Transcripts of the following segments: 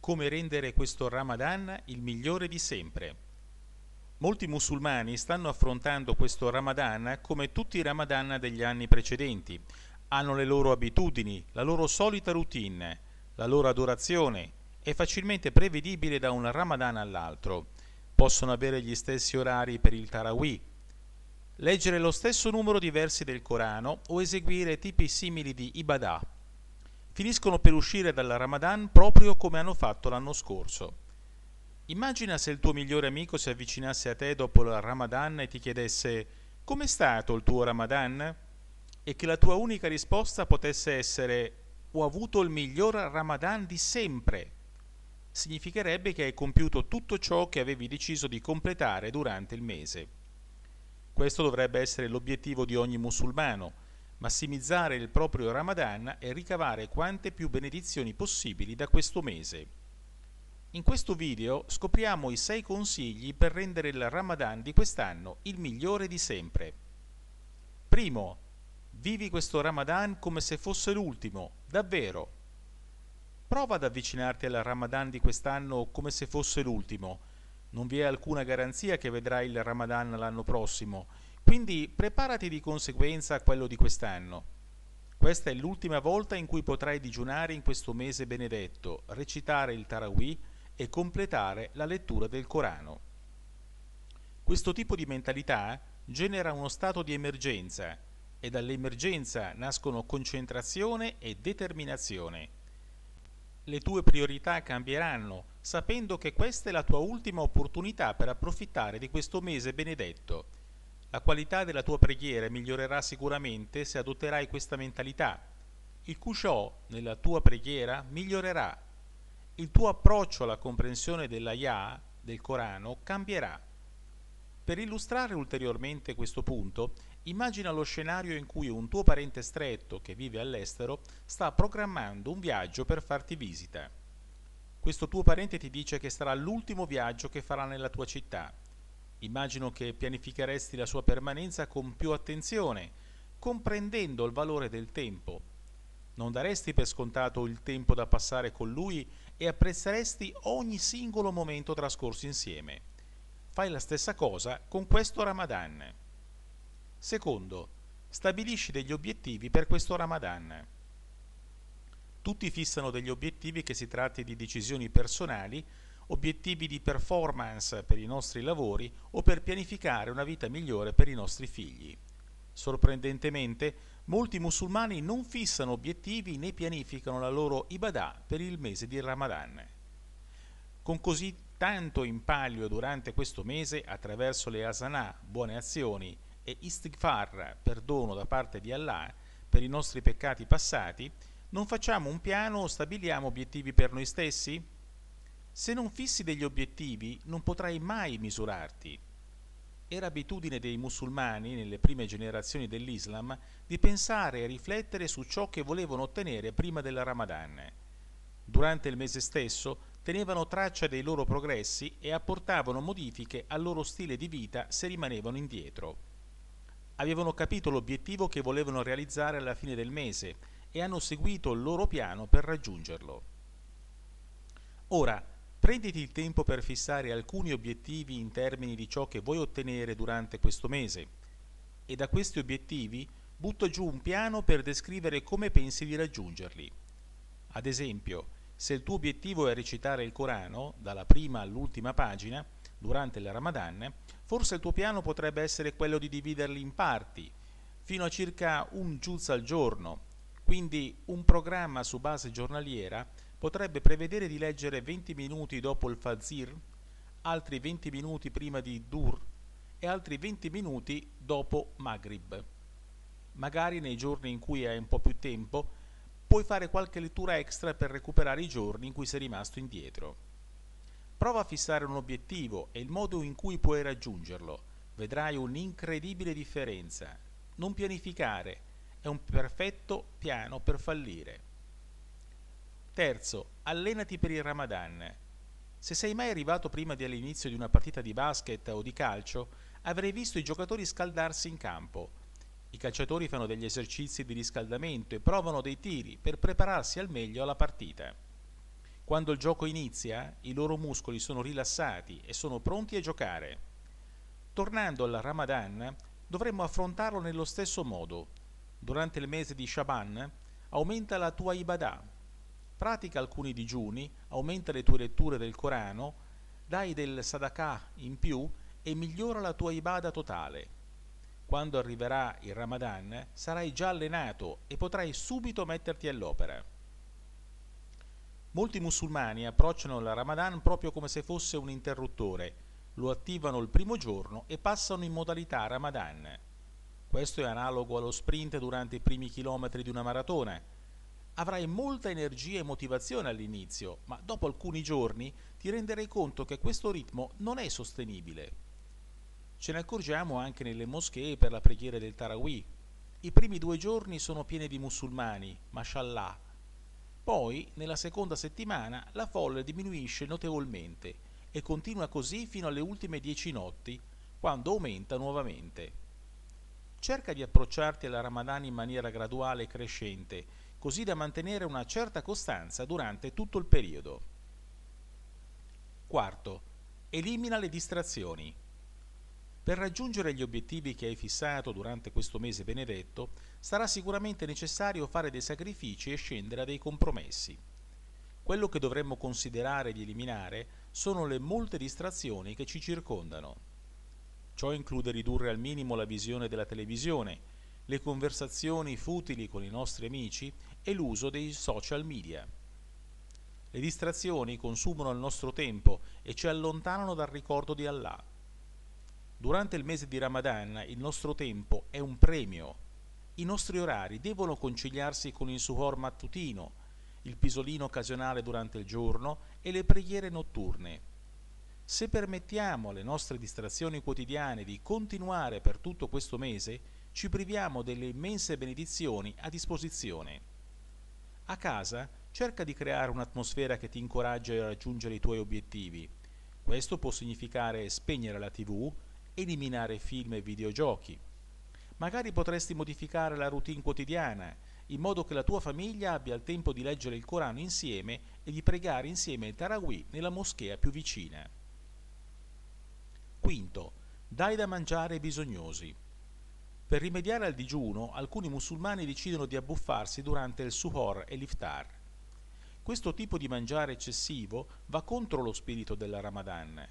come rendere questo Ramadan il migliore di sempre. Molti musulmani stanno affrontando questo Ramadan come tutti i Ramadan degli anni precedenti. Hanno le loro abitudini, la loro solita routine, la loro adorazione. È facilmente prevedibile da un Ramadan all'altro. Possono avere gli stessi orari per il Tarawih, leggere lo stesso numero di versi del Corano o eseguire tipi simili di Ibadah, finiscono per uscire dal Ramadan proprio come hanno fatto l'anno scorso. Immagina se il tuo migliore amico si avvicinasse a te dopo il Ramadan e ti chiedesse com'è stato il tuo Ramadan? E che la tua unica risposta potesse essere ho avuto il miglior Ramadan di sempre. Significherebbe che hai compiuto tutto ciò che avevi deciso di completare durante il mese. Questo dovrebbe essere l'obiettivo di ogni musulmano, massimizzare il proprio Ramadan e ricavare quante più benedizioni possibili da questo mese. In questo video scopriamo i 6 consigli per rendere il Ramadan di quest'anno il migliore di sempre. Primo, vivi questo Ramadan come se fosse l'ultimo, davvero. Prova ad avvicinarti al Ramadan di quest'anno come se fosse l'ultimo. Non vi è alcuna garanzia che vedrai il Ramadan l'anno prossimo quindi preparati di conseguenza a quello di quest'anno. Questa è l'ultima volta in cui potrai digiunare in questo mese benedetto, recitare il Tarawih e completare la lettura del Corano. Questo tipo di mentalità genera uno stato di emergenza e dall'emergenza nascono concentrazione e determinazione. Le tue priorità cambieranno sapendo che questa è la tua ultima opportunità per approfittare di questo mese benedetto la qualità della tua preghiera migliorerà sicuramente se adotterai questa mentalità. Il Kusho nella tua preghiera migliorerà. Il tuo approccio alla comprensione dell'ayah, del Corano, cambierà. Per illustrare ulteriormente questo punto, immagina lo scenario in cui un tuo parente stretto che vive all'estero sta programmando un viaggio per farti visita. Questo tuo parente ti dice che sarà l'ultimo viaggio che farà nella tua città Immagino che pianificheresti la sua permanenza con più attenzione, comprendendo il valore del tempo. Non daresti per scontato il tempo da passare con lui e apprezzeresti ogni singolo momento trascorso insieme. Fai la stessa cosa con questo Ramadan. Secondo, stabilisci degli obiettivi per questo Ramadan. Tutti fissano degli obiettivi che si tratti di decisioni personali obiettivi di performance per i nostri lavori o per pianificare una vita migliore per i nostri figli. Sorprendentemente, molti musulmani non fissano obiettivi né pianificano la loro ibadah per il mese di Ramadan. Con così tanto in impaglio durante questo mese attraverso le asana, buone azioni, e istighfar, perdono da parte di Allah, per i nostri peccati passati, non facciamo un piano o stabiliamo obiettivi per noi stessi? Se non fissi degli obiettivi non potrai mai misurarti. Era abitudine dei musulmani nelle prime generazioni dell'Islam di pensare e riflettere su ciò che volevano ottenere prima del Ramadan. Durante il mese stesso tenevano traccia dei loro progressi e apportavano modifiche al loro stile di vita se rimanevano indietro. Avevano capito l'obiettivo che volevano realizzare alla fine del mese e hanno seguito il loro piano per raggiungerlo. Ora, Prenditi il tempo per fissare alcuni obiettivi in termini di ciò che vuoi ottenere durante questo mese e da questi obiettivi butta giù un piano per descrivere come pensi di raggiungerli. Ad esempio, se il tuo obiettivo è recitare il Corano, dalla prima all'ultima pagina, durante il Ramadan, forse il tuo piano potrebbe essere quello di dividerli in parti, fino a circa un giuz al giorno, quindi un programma su base giornaliera potrebbe prevedere di leggere 20 minuti dopo il Fazir, altri 20 minuti prima di Dur e altri 20 minuti dopo Maghrib. Magari nei giorni in cui hai un po' più tempo, puoi fare qualche lettura extra per recuperare i giorni in cui sei rimasto indietro. Prova a fissare un obiettivo e il modo in cui puoi raggiungerlo. Vedrai un'incredibile differenza. Non pianificare, è un perfetto piano per fallire. Terzo, allenati per il Ramadan. Se sei mai arrivato prima dell'inizio di una partita di basket o di calcio, avrei visto i giocatori scaldarsi in campo. I calciatori fanno degli esercizi di riscaldamento e provano dei tiri per prepararsi al meglio alla partita. Quando il gioco inizia, i loro muscoli sono rilassati e sono pronti a giocare. Tornando al Ramadan, dovremmo affrontarlo nello stesso modo. Durante il mese di Shaban aumenta la tua ibadah, pratica alcuni digiuni, aumenta le tue letture del Corano, dai del sadakah in più e migliora la tua ibada totale. Quando arriverà il Ramadan sarai già allenato e potrai subito metterti all'opera. Molti musulmani approcciano il Ramadan proprio come se fosse un interruttore, lo attivano il primo giorno e passano in modalità Ramadan. Questo è analogo allo sprint durante i primi chilometri di una maratona, Avrai molta energia e motivazione all'inizio, ma dopo alcuni giorni ti renderai conto che questo ritmo non è sostenibile. Ce ne accorgiamo anche nelle moschee per la preghiera del Tarawih. I primi due giorni sono pieni di musulmani, mashallah. Poi, nella seconda settimana, la folla diminuisce notevolmente e continua così fino alle ultime dieci notti, quando aumenta nuovamente. Cerca di approcciarti alla Ramadan in maniera graduale e crescente, così da mantenere una certa costanza durante tutto il periodo. Quarto, elimina le distrazioni. Per raggiungere gli obiettivi che hai fissato durante questo mese benedetto, sarà sicuramente necessario fare dei sacrifici e scendere a dei compromessi. Quello che dovremmo considerare di eliminare sono le molte distrazioni che ci circondano. Ciò include ridurre al minimo la visione della televisione, le conversazioni futili con i nostri amici e l'uso dei social media. Le distrazioni consumano il nostro tempo e ci allontanano dal ricordo di Allah. Durante il mese di Ramadan il nostro tempo è un premio. I nostri orari devono conciliarsi con il suhor mattutino, il pisolino occasionale durante il giorno e le preghiere notturne. Se permettiamo alle nostre distrazioni quotidiane di continuare per tutto questo mese, ci priviamo delle immense benedizioni a disposizione. A casa cerca di creare un'atmosfera che ti incoraggia a raggiungere i tuoi obiettivi. Questo può significare spegnere la tv, eliminare film e videogiochi. Magari potresti modificare la routine quotidiana, in modo che la tua famiglia abbia il tempo di leggere il Corano insieme e di pregare insieme il Tarawih nella moschea più vicina. Quinto, dai da mangiare ai bisognosi. Per rimediare al digiuno, alcuni musulmani decidono di abbuffarsi durante il suhor e l'iftar. Questo tipo di mangiare eccessivo va contro lo spirito della Ramadan.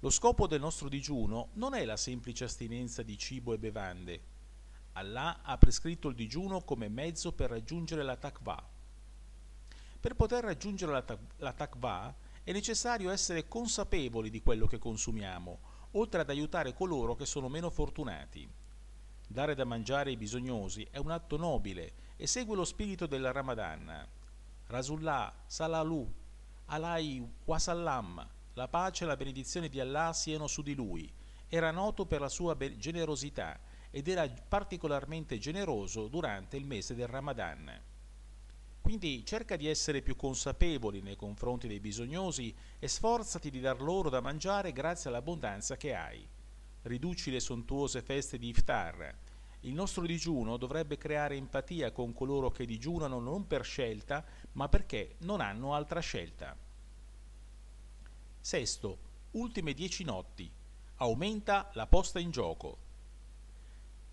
Lo scopo del nostro digiuno non è la semplice astinenza di cibo e bevande. Allah ha prescritto il digiuno come mezzo per raggiungere la taqwa. Per poter raggiungere la, ta- è necessario essere consapevoli di quello che consumiamo, oltre ad aiutare coloro che sono meno fortunati. Dare da mangiare ai bisognosi è un atto nobile e segue lo spirito del Ramadan. Rasullah, Salalu, Alai Wasallam, la pace e la benedizione di Allah siano su di lui. Era noto per la sua generosità ed era particolarmente generoso durante il mese del Ramadan. Quindi cerca di essere più consapevoli nei confronti dei bisognosi e sforzati di dar loro da mangiare grazie all'abbondanza che hai. Riduci le sontuose feste di Iftar, il nostro digiuno dovrebbe creare empatia con coloro che digiunano non per scelta, ma perché non hanno altra scelta. Sesto, ultime dieci notti. Aumenta la posta in gioco.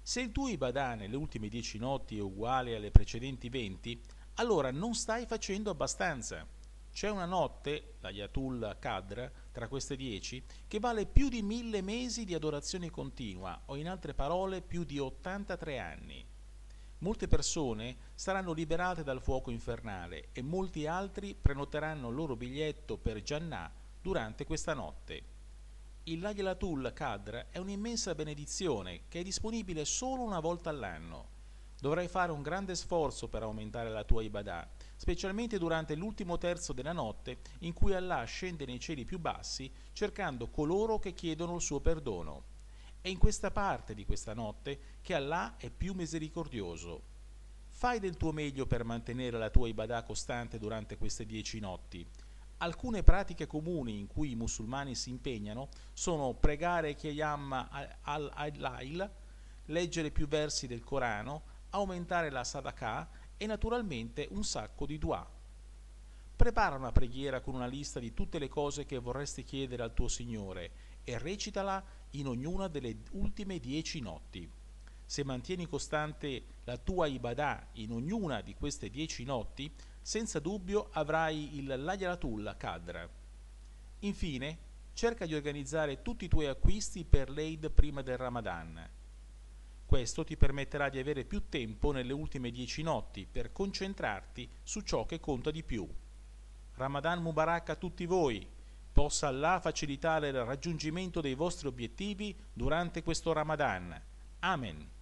Se il tuo IBADA nelle ultime dieci notti è uguale alle precedenti venti, allora non stai facendo abbastanza. C'è una notte, l'Ayatollah Qadr, tra queste dieci, che vale più di mille mesi di adorazione continua, o in altre parole più di 83 anni. Molte persone saranno liberate dal fuoco infernale e molti altri prenoteranno il loro biglietto per Jannah durante questa notte. Il Laylatul Kadr è un'immensa benedizione che è disponibile solo una volta all'anno. Dovrai fare un grande sforzo per aumentare la tua ibadah specialmente durante l'ultimo terzo della notte in cui Allah scende nei cieli più bassi cercando coloro che chiedono il suo perdono. È in questa parte di questa notte che Allah è più misericordioso. Fai del tuo meglio per mantenere la tua ibadah costante durante queste dieci notti. Alcune pratiche comuni in cui i musulmani si impegnano sono pregare Qiyam al-Lail, leggere più versi del Corano, aumentare la sadaqah, e naturalmente un sacco di dua. Prepara una preghiera con una lista di tutte le cose che vorresti chiedere al tuo Signore e recitala in ognuna delle ultime dieci notti. Se mantieni costante la tua Ibadah in ognuna di queste dieci notti, senza dubbio avrai il Lajaratullah Kadra. Infine, cerca di organizzare tutti i tuoi acquisti per l'Eid prima del Ramadan questo ti permetterà di avere più tempo nelle ultime dieci notti per concentrarti su ciò che conta di più. Ramadan Mubarak a tutti voi. Possa Allah facilitare il raggiungimento dei vostri obiettivi durante questo Ramadan. Amen.